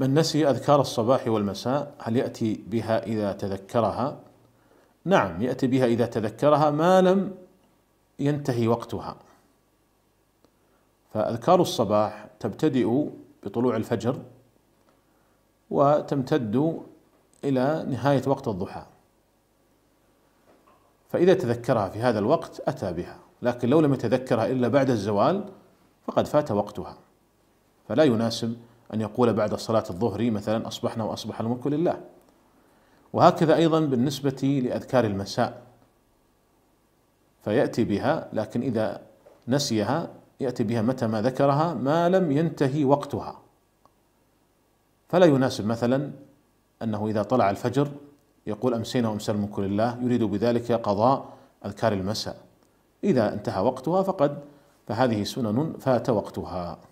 من نسي اذكار الصباح والمساء هل ياتي بها اذا تذكرها نعم ياتي بها اذا تذكرها ما لم ينتهي وقتها فاذكار الصباح تبتدئ بطلوع الفجر وتمتد الى نهايه وقت الضحى فاذا تذكرها في هذا الوقت اتى بها لكن لو لم يتذكرها الا بعد الزوال فقد فات وقتها فلا يناسب أن يقول بعد صلاة الظهر مثلا أصبحنا وأصبح الملك لله وهكذا أيضا بالنسبة لأذكار المساء فيأتي بها لكن إذا نسيها يأتي بها متى ما ذكرها ما لم ينتهي وقتها فلا يناسب مثلا أنه إذا طلع الفجر يقول أمسينا وأمسى الملك لله يريد بذلك قضاء أذكار المساء إذا انتهى وقتها فقد فهذه سنن فات وقتها